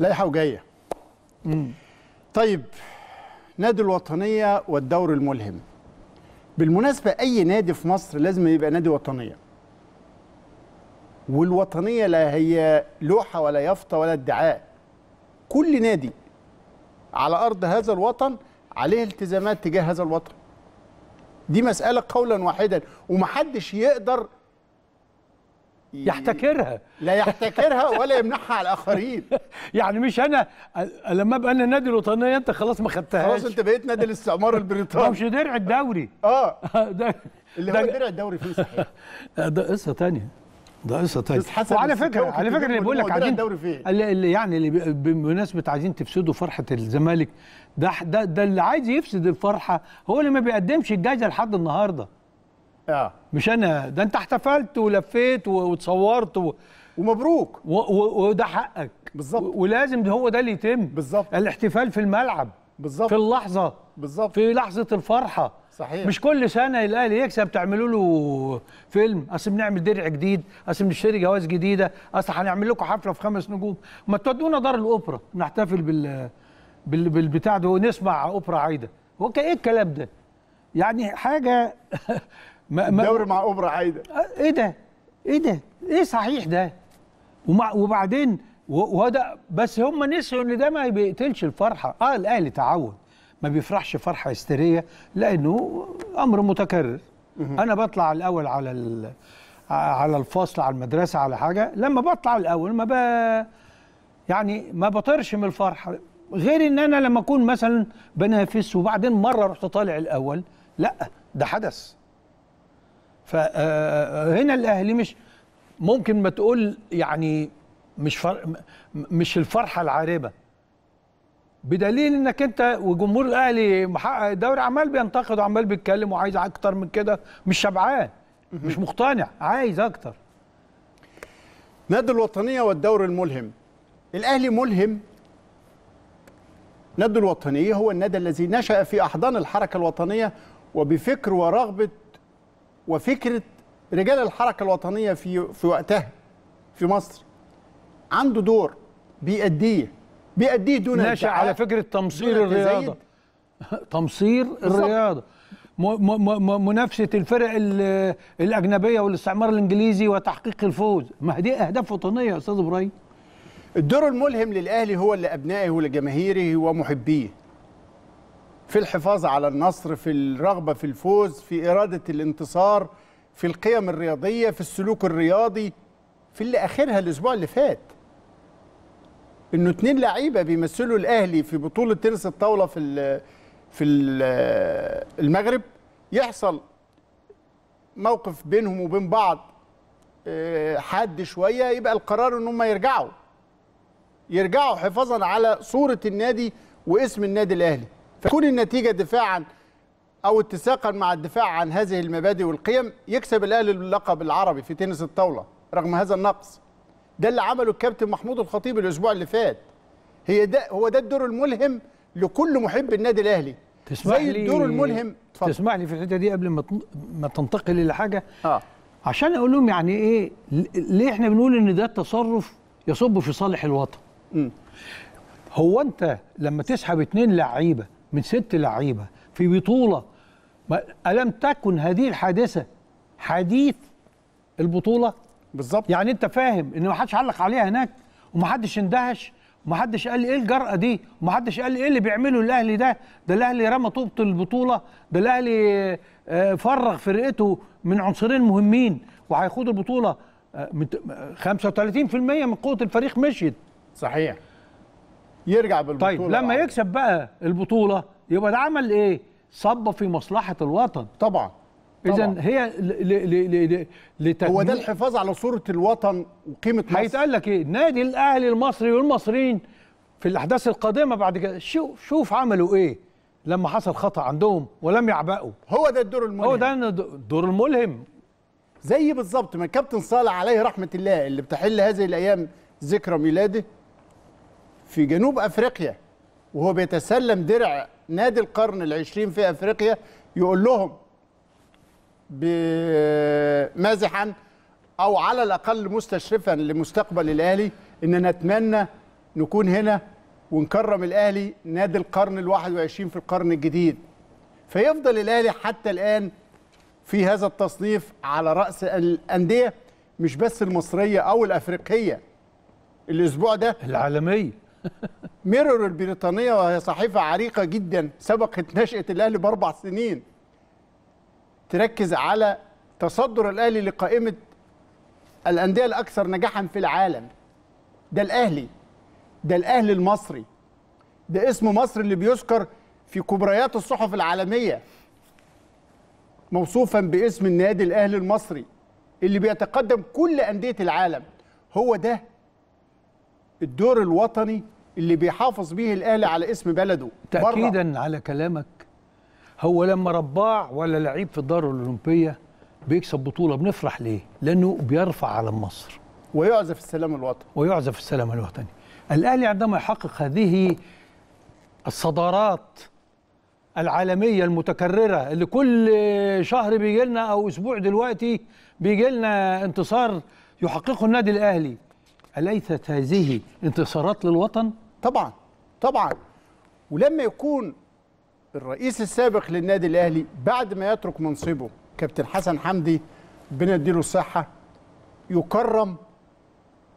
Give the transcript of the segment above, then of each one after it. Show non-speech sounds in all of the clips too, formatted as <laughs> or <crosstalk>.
لايحه وجايه مم. طيب نادي الوطنيه والدور الملهم بالمناسبه اي نادي في مصر لازم يبقى نادي وطنيه والوطنيه لا هي لوحه ولا يافطه ولا ادعاء كل نادي على ارض هذا الوطن عليه التزامات تجاه هذا الوطن دي مساله قولا واحدا ومحدش يقدر يحتكرها لا يحتكرها ولا يمنحها على الاخرين <laughs> يعني مش انا لما ابقى انا النادي الوطنيه انت خلاص ما خدتهاش خلاص انت بقيت نادي الاستعمار البريطاني مش درع الدوري اه <laughs> ده اللي هو درع الدوري فيه صحيح <laughs> ده قصه ثانيه ده قصه ثانيه وعلى فكره على فكره اللي بيقول لك عايزين اللي يعني اللي بمناسبه عايزين تفسدوا فرحه الزمالك ده ده ده اللي عايز يفسد الفرحه هو اللي ما بيقدمش الجائزه لحد النهارده آه. مش انا ده انت احتفلت ولفيت وتصورت و... ومبروك و... و... وده حقك بالظبط و... ولازم هو ده اللي يتم بالظبط الاحتفال في الملعب بالظبط في اللحظه بالظبط في لحظه الفرحه صحيح مش كل سنه الاهلي يكسب تعملوا له فيلم اصل بنعمل درع جديد اصل بنشتري جواز جديده اصل هنعمل لكم حفله في خمس نجوم ما تودونا دار الاوبرا نحتفل بال بال بالبتاع ده ونسمع اوبرا عايده هو ايه الكلام ده يعني حاجه <laughs> ما ما دوري مع اوبرا عايده آه، ايه ده ايه ده ايه صحيح ده ومع وبعدين وده بس هم نسوا ان ده ما بيقتلش الفرحه اه الاهلي تعود ما بيفرحش فرحه هستيريه لانه امر متكرر انا بطلع الاول على ال... على الفصل على المدرسه على حاجه لما بطلع الاول ما ب... يعني ما بطرش من الفرحه غير ان انا لما اكون مثلا بنافس وبعدين مره رحت طالع الاول لا ده حدث فهنا آه، آه، آه، الاهلي مش ممكن ما تقول يعني مش فر... مش الفرحه العاربه بدليل انك انت وجمهور الاهلي محقق الدوري عمال بينتقد وعمال بيتكلم وعايز اكتر من كده مش شبعان مش مقتنع عايز اكتر نادي الوطنيه والدور الملهم الاهلي ملهم نادي الوطنيه هو النادي الذي نشا في احضان الحركه الوطنيه وبفكر ورغبه وفكره رجال الحركه الوطنيه في في وقتها في مصر عنده دور بيأديه بيأديه دون ناشئ على فكره تمصير الرياضه تمصير الرياضه منافسه الفرق الاجنبيه والاستعمار الانجليزي وتحقيق الفوز ما دي اهداف وطنيه يا استاذ ابراهيم الدور الملهم للاهلي هو لابنائه ولجماهيره ومحبيه في الحفاظ على النصر في الرغبة في الفوز في إرادة الانتصار في القيم الرياضية في السلوك الرياضي في اللي آخرها الأسبوع اللي فات إنه اتنين لعيبة بيمثلوا الأهلي في بطولة تنس الطاولة في ال في ال المغرب يحصل موقف بينهم وبين بعض آه، حاد شوية يبقى القرار إن هم يرجعوا يرجعوا حفاظا على صورة النادي واسم النادي الأهلي فكون النتيجة دفاعا أو اتساقا مع الدفاع عن هذه المبادئ والقيم يكسب الأهلي اللقب العربي في تنس الطاولة رغم هذا النقص ده اللي عمله الكابتن محمود الخطيب الأسبوع اللي فات هي ده هو ده الدور الملهم لكل محب النادي الأهلي تسمح زي لي الدور الملهم تفضل. تسمح لي في الحته دي قبل ما ما تنتقل حاجة اه عشان اقول لهم يعني ايه ليه احنا بنقول ان ده التصرف يصب في صالح الوطن م. هو انت لما تسحب اتنين لعيبه من ست لعيبه في بطوله الم تكن هذه الحادثه حديث البطوله بالظبط يعني انت فاهم ان ما حدش علق عليها هناك وما حدش اندهش وما حدش قال ايه الجرأه دي وما حدش قال ايه اللي بيعمله الاهلي ده ده الاهلي رمى طوبه البطوله ده الاهلي آه، فرغ فرقته من عنصرين مهمين وهيخوض البطوله 35% آه، من قوه الفريق مشيت صحيح يرجع طيب، بالبطوله طيب لما عم. يكسب بقى البطوله يبقى ده عمل ايه صب في مصلحه الوطن طبعا اذا هي هو ده الحفاظ على صوره الوطن وقيمه مصر هيتقال لك ايه النادي الاهلي المصري والمصريين في الاحداث القادمه بعد كده شوف شوف عملوا ايه لما حصل خطا عندهم ولم يعبأوا هو ده الدور الملهم هو ده الدور الملهم زي بالظبط ما كابتن صالح عليه رحمه الله اللي بتحل هذه الايام ذكرى ميلاده في جنوب أفريقيا وهو بيتسلم درع نادي القرن العشرين في أفريقيا يقول لهم مازحا أو على الأقل مستشرفا لمستقبل الأهلي إننا نتمنى نكون هنا ونكرم الأهلي نادي القرن الواحد وعشرين في القرن الجديد فيفضل الأهلي حتى الآن في هذا التصنيف على رأس الأندية مش بس المصرية أو الأفريقية الأسبوع ده العالمية ميرور البريطانيه وهي صحيفه عريقه جدا سبقت نشاه الاهلي باربع سنين تركز على تصدر الاهلي لقائمه الانديه الاكثر نجاحا في العالم ده الاهلي ده الاهلي المصري ده اسم مصر اللي بيذكر في كبريات الصحف العالميه موصوفا باسم النادي الاهلي المصري اللي بيتقدم كل انديه العالم هو ده الدور الوطني اللي بيحافظ بيه الاهلي على اسم بلده تاكيدا برة. على كلامك هو لما رباع ولا لعيب في الدار الاولمبيه بيكسب بطوله بنفرح ليه لانه بيرفع على مصر ويعزف السلام الوطني ويعزف السلام الوطني الاهلي عندما يحقق هذه الصدارات العالميه المتكرره اللي كل شهر بيجي لنا او اسبوع دلوقتي بيجي لنا انتصار يحققه النادي الاهلي أليست هذه انتصارات للوطن؟ طبعا طبعا ولما يكون الرئيس السابق للنادي الأهلي بعد ما يترك منصبه كابتن حسن حمدي بنديله الصحة يكرم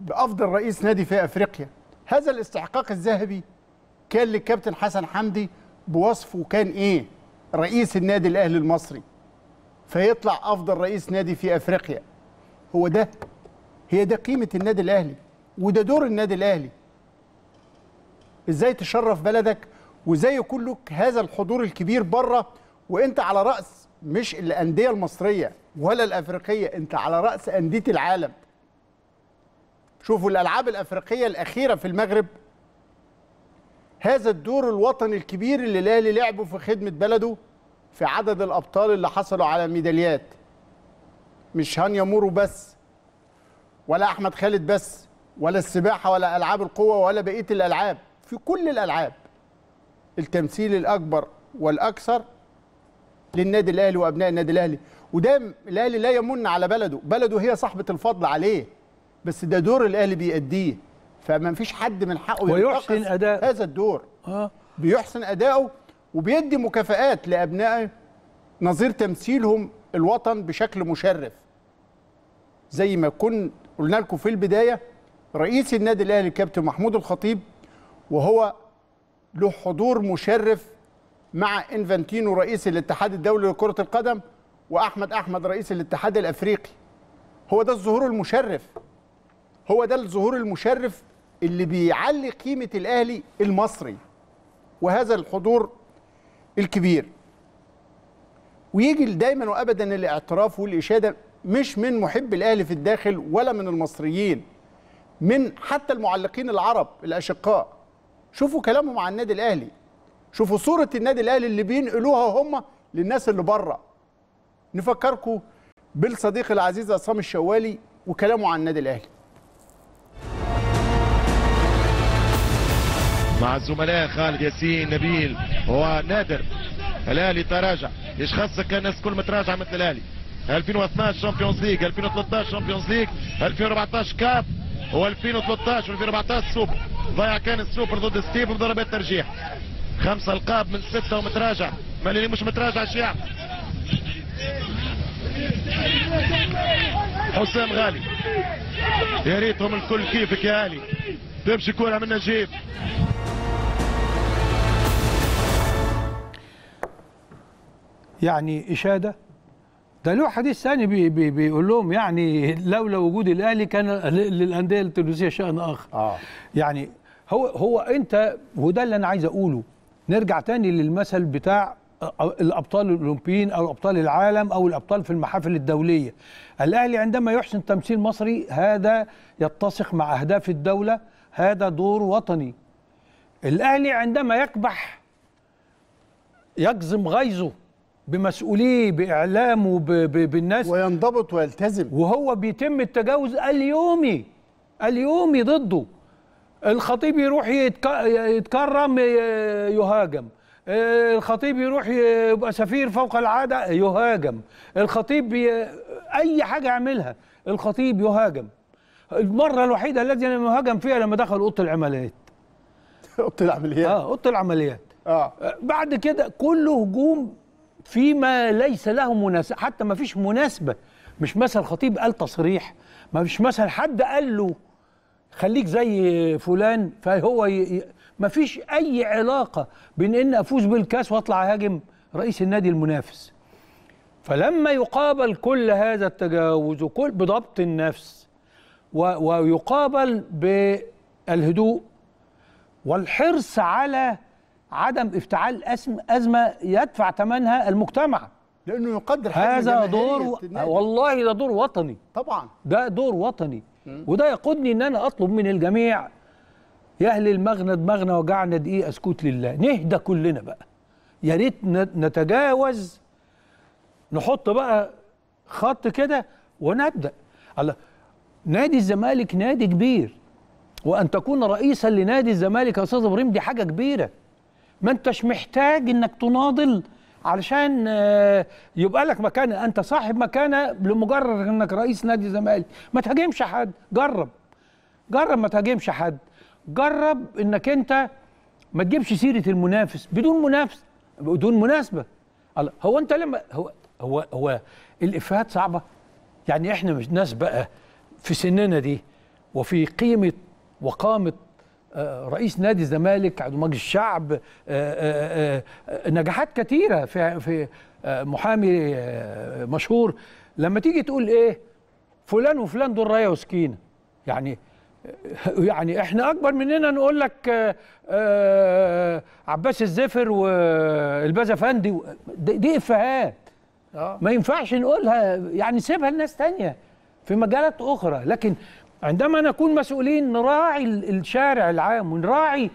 بأفضل رئيس نادي في أفريقيا هذا الاستحقاق الذهبي كان للكابتن حسن حمدي بوصفه كان إيه رئيس النادي الأهلي المصري فيطلع أفضل رئيس نادي في أفريقيا هو ده هي ده قيمه النادي الاهلي وده دور النادي الاهلي ازاي تشرف بلدك وازاي يكون لك هذا الحضور الكبير بره وانت على راس مش الانديه المصريه ولا الافريقيه انت على راس انديه العالم شوفوا الالعاب الافريقيه الاخيره في المغرب هذا الدور الوطني الكبير اللي الاهلي لعبه في خدمه بلده في عدد الابطال اللي حصلوا على ميداليات مش هانيا مورو بس ولا احمد خالد بس ولا السباحه ولا العاب القوه ولا بقيه الالعاب في كل الالعاب التمثيل الاكبر والاكثر للنادي الاهلي وابناء النادي الاهلي وده الاهلي لا يمن على بلده بلده هي صاحبه الفضل عليه بس ده دور الاهلي بيأديه فما فيش حد من حقه ويحسن اداء هذا الدور آه. بيحسن اداؤه وبيدي مكافئات لابنائه نظير تمثيلهم الوطن بشكل مشرف زي ما كنت قلنا لكم في البدايه رئيس النادي الاهلي الكابتن محمود الخطيب وهو له حضور مشرف مع انفانتينو رئيس الاتحاد الدولي لكره القدم واحمد احمد رئيس الاتحاد الافريقي هو ده الظهور المشرف هو ده الظهور المشرف اللي بيعلي قيمه الاهلي المصري وهذا الحضور الكبير ويجي دايما وابدا الاعتراف والاشاده مش من محب الاهلي في الداخل ولا من المصريين من حتى المعلقين العرب الاشقاء شوفوا كلامهم عن النادي الاهلي شوفوا صوره النادي الاهلي اللي بينقلوها هم للناس اللي بره نفكركم بالصديق العزيز عصام الشوالي وكلامه عن النادي الاهلي مع الزملاء خالد ياسين نبيل ونادر الاهلي تراجع ايش خاصك الناس كل متراجعه مثل الاهلي 2012 شامبيونز ليج 2013 شامبيونز ليج 2014 كاب و2013 و2014 سوبر ضيع كان السوبر ضد ستيف بضربات ترجيح خمسة القاب من ستة ومتراجع مليني مش متراجع شيع حسام غالي يا ريتهم الكل كيفك يا علي تمشي كورة من نجيب يعني إشادة ده له حديث ثاني بي بي بيقول لهم يعني لولا وجود الاهلي كان للانديه التونسيه شان اخر آه. يعني هو هو انت وده اللي انا عايز اقوله نرجع تاني للمثل بتاع الابطال الاولمبيين او ابطال العالم او الابطال في المحافل الدوليه الاهلي عندما يحسن تمثيل مصري هذا يتسق مع اهداف الدوله هذا دور وطني الاهلي عندما يكبح يجزم غيظه بمسؤوليه باعلامه بالناس وينضبط ويلتزم وهو بيتم التجاوز اليومي اليومي ضده الخطيب يروح يتكرم يهاجم الخطيب يروح يبقى سفير فوق العاده يهاجم الخطيب ي... اي حاجه يعملها الخطيب يهاجم المره الوحيده التي انا مهاجم فيها لما دخل اوضه العمليات <laughs> اوضه العمليات اه اوضه العمليات اه بعد كده كله هجوم فيما ليس له مناسبة حتى ما فيش مناسبة مش مثلا خطيب قال تصريح ما فيش مثلا حد قال له خليك زي فلان فهو ي... ما فيش أي علاقة بين إن أفوز بالكاس وأطلع أهاجم رئيس النادي المنافس فلما يقابل كل هذا التجاوز وكل بضبط النفس و... ويقابل بالهدوء والحرص على عدم افتعال أزمة يدفع ثمنها المجتمع لأنه يقدر هذا دور والله ده دور وطني طبعا ده دور وطني وده يقودني أن أنا أطلب من الجميع يا أهل المغنى دماغنا وجعنا دقيقة اسكت لله نهدى كلنا بقى يا ريت نتجاوز نحط بقى خط كده ونبدأ الله نادي الزمالك نادي كبير وأن تكون رئيسا لنادي الزمالك يا أستاذ إبراهيم دي حاجة كبيرة ما انتش محتاج انك تناضل علشان آه، يبقى لك مكانه انت صاحب مكانه لمجرد انك رئيس نادي زمالك ما تهاجمش حد جرب جرب ما تهاجمش حد جرب انك انت ما تجيبش سيره المنافس بدون منافس بدون مناسبه هو انت لما هو هو هو الافيهات صعبه يعني احنا مش ناس بقى في سننا دي وفي قيمه وقامه آه، رئيس نادي الزمالك عضو مجلس الشعب آه، آه، نجاحات كتيره في في محامي مشهور لما تيجي تقول ايه فلان وفلان دول رايه وسكينه يعني يعني احنا اكبر مننا نقول لك عباس الزفر والباز افندي دي افيهات ما ينفعش نقولها يعني سيبها لناس تانية في مجالات اخرى لكن عندما نكون مسؤولين نراعي الشارع العام ونراعي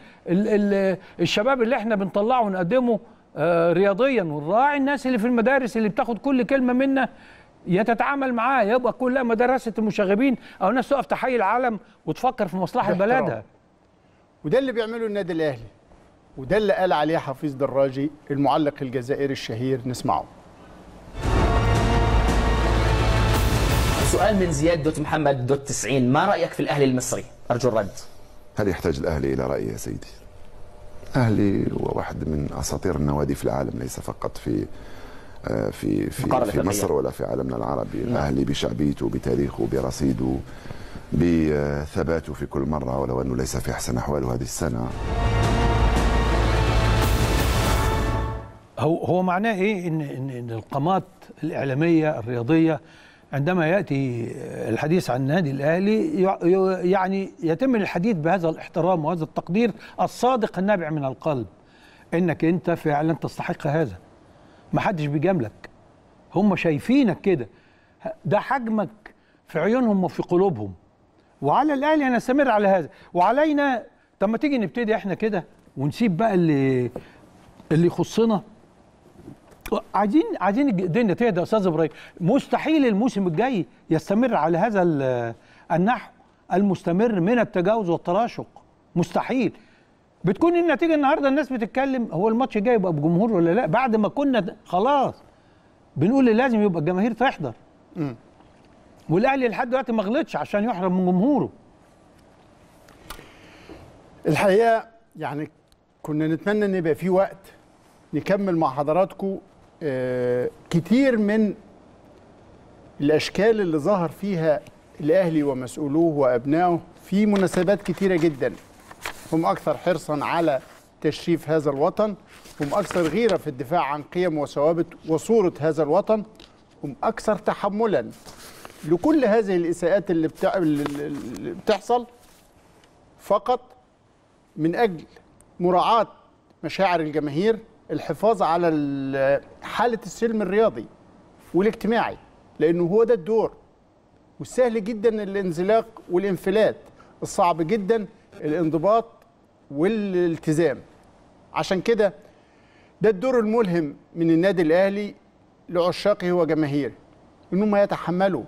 الشباب اللي احنا بنطلعه ونقدمه آه، رياضيا ونراعي الناس اللي في المدارس اللي بتاخد كل كلمه منا يتتعامل معاه يبقى كلها مدرسه المشاغبين او ناس تقف تحيي العالم وتفكر في مصلحه بلدها وده اللي بيعمله النادي الاهلي وده اللي قال عليه حفيظ دراجي المعلق الجزائري الشهير نسمعه سؤال من زياد دوت محمد دوت 90 ما رايك في الاهلي المصري؟ ارجو الرد. هل يحتاج الاهلي الى راي يا سيدي؟ الاهلي هو واحد من اساطير النوادي في العالم ليس فقط في آه، في في, في مصر ولا في عالمنا العربي، نعم. الاهلي بشعبيته بتاريخه برصيده بثباته في كل مره ولو انه ليس في احسن احواله هذه السنه. هو هو معناه ايه ان ان القامات الاعلاميه الرياضيه عندما ياتي الحديث عن النادي الاهلي يعني يتم الحديث بهذا الاحترام وهذا التقدير الصادق النابع من القلب انك انت فعلا تستحق هذا ما حدش بيجاملك هم شايفينك كده ده حجمك في عيونهم وفي قلوبهم وعلى الاهلي استمر على هذا وعلينا طب ما تيجي نبتدي احنا كده ونسيب بقى اللي اللي يخصنا عايزين عايزين الدنيا تهدى يا استاذ ابراهيم مستحيل الموسم الجاي يستمر على هذا النحو المستمر من التجاوز والتراشق مستحيل بتكون النتيجه النهارده الناس بتتكلم هو الماتش الجاي يبقى بجمهور ولا لا بعد ما كنا خلاص بنقول لازم يبقى الجماهير تحضر والاهلي لحد دلوقتي ما غلطش عشان يحرم من جمهوره الحقيقه يعني كنا نتمنى ان يبقى في وقت نكمل مع حضراتكم آه، كتير من الاشكال اللي ظهر فيها الاهلي ومسؤولوه وابنائه في مناسبات كتيره جدا هم اكثر حرصا على تشريف هذا الوطن هم اكثر غيره في الدفاع عن قيم وثوابت وصوره هذا الوطن هم اكثر تحملا لكل هذه الاساءات اللي, اللي بتحصل فقط من اجل مراعاه مشاعر الجماهير الحفاظ على حاله السلم الرياضي والاجتماعي لانه هو ده الدور والسهل جدا الانزلاق والانفلات الصعب جدا الانضباط والالتزام عشان كده ده الدور الملهم من النادي الاهلي لعشاقه وجماهيره انهم يتحملوا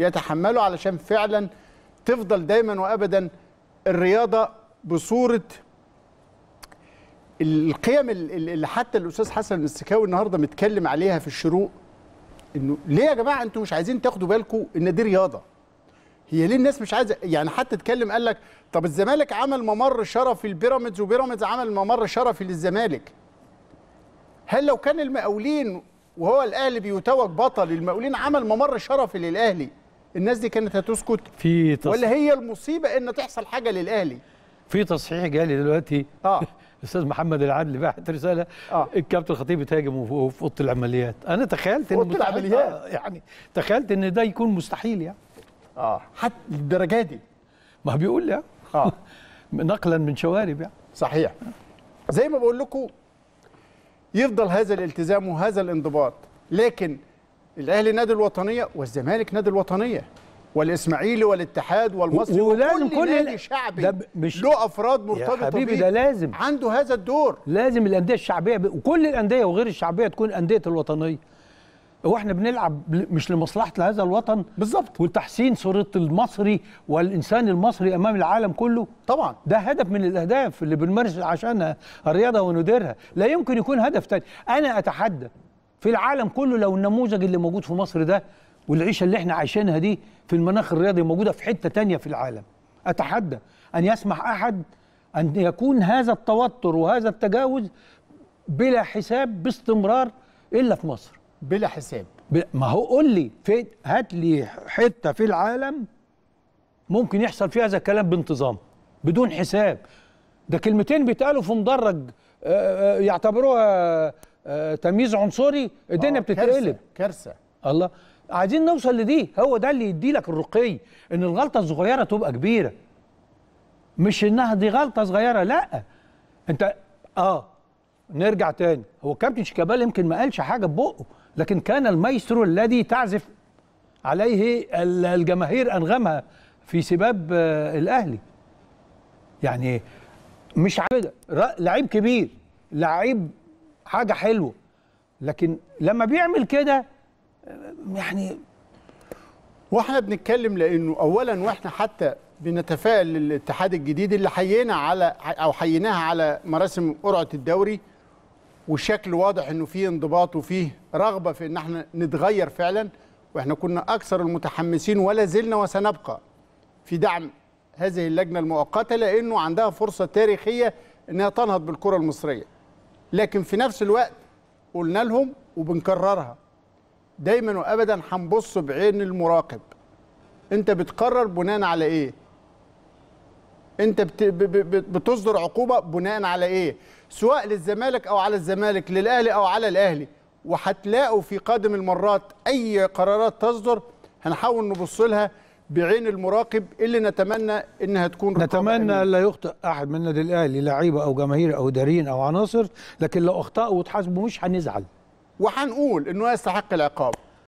يتحملوا علشان فعلا تفضل دايما وابدا الرياضه بصوره القيم اللي حتى الاستاذ حسن السكاوي النهارده متكلم عليها في الشروق انه ليه يا جماعه انتوا مش عايزين تاخدوا بالكم ان دي رياضه هي ليه الناس مش عايزه يعني حتى اتكلم قال لك طب الزمالك عمل ممر شرفي لبيراميدز وبيراميدز عمل ممر شرفي للزمالك هل لو كان المقاولين وهو الاهلي بيتوج بطل المقاولين عمل ممر شرفي للاهلي الناس دي كانت هتسكت في تص... ولا هي المصيبه ان تحصل حاجه للاهلي في تصحيح جالي دلوقتي اه <laughs> الاستاذ محمد العدلي بعت رساله آه. الكابتن الخطيب بيتهاجم في اوضه العمليات انا تخيلت ان اوضه العمليات آه، يعني تخيلت ان ده يكون مستحيل يعني اه حتى للدرجه دي ما بيقول يعني اه <laughs> نقلا من شوارب يعني صحيح زي ما بقول لكم يفضل هذا الالتزام وهذا الانضباط لكن الاهلي نادي الوطنيه والزمالك نادي الوطنيه والاسماعيلي والاتحاد والمصري وكل كل نادي شعبي ده مش له افراد مرتبطه بيه ده لازم عنده هذا الدور لازم الانديه الشعبيه ب... وكل الانديه وغير الشعبيه تكون انديه الوطنيه هو احنا بنلعب مش لمصلحه هذا الوطن بالظبط وتحسين صوره المصري والانسان المصري امام العالم كله طبعا ده هدف من الاهداف اللي بنمارس عشانها الرياضه ونديرها لا يمكن يكون هدف تاني انا اتحدى في العالم كله لو النموذج اللي موجود في مصر ده والعيشه اللي احنا عايشينها دي في المناخ الرياضي موجوده في حته تانية في العالم اتحدى ان يسمح احد ان يكون هذا التوتر وهذا التجاوز بلا حساب باستمرار الا في مصر بلا حساب ما هو قول لي في هات لي حته في العالم ممكن يحصل فيها هذا الكلام بانتظام بدون حساب ده كلمتين بيتقالوا في مدرج آه، آه، يعتبروها آه، تمييز عنصري الدنيا بتتقلب كارثه كارثه الله عايزين نوصل لدي هو ده اللي يدي لك الرقي ان الغلطه الصغيره تبقى كبيره مش انها دي غلطه صغيره لا انت اه نرجع تاني هو كابتن شيكابالا يمكن ما قالش حاجه ببقه لكن كان المايسترو الذي تعزف عليه الجماهير انغامها في سباب آه، الاهلي يعني مش كده لعيب كبير لعيب حاجه حلوه لكن لما بيعمل كده يعني واحنا بنتكلم لانه اولا واحنا حتى بنتفائل للاتحاد الجديد اللي حيينا على او حييناها على مراسم قرعه الدوري والشكل واضح انه فيه انضباط وفيه رغبه في ان احنا نتغير فعلا واحنا كنا اكثر المتحمسين ولا زلنا وسنبقى في دعم هذه اللجنه المؤقته لانه عندها فرصه تاريخيه انها تنهض بالكره المصريه لكن في نفس الوقت قلنا لهم وبنكررها دايما وابدا هنبص بعين المراقب انت بتقرر بناء على ايه انت بتصدر عقوبه بناء على ايه سواء للزمالك او على الزمالك للاهلي او على الاهلي وهتلاقوا في قادم المرات اي قرارات تصدر هنحاول نبص لها بعين المراقب اللي نتمنى انها تكون نتمنى لا يخطئ احد من النادي الاهلي لعيبه او جماهير او دارين او عناصر لكن لو اخطاوا وتحاسبوا مش هنزعل وهنقول انه يستحق العقاب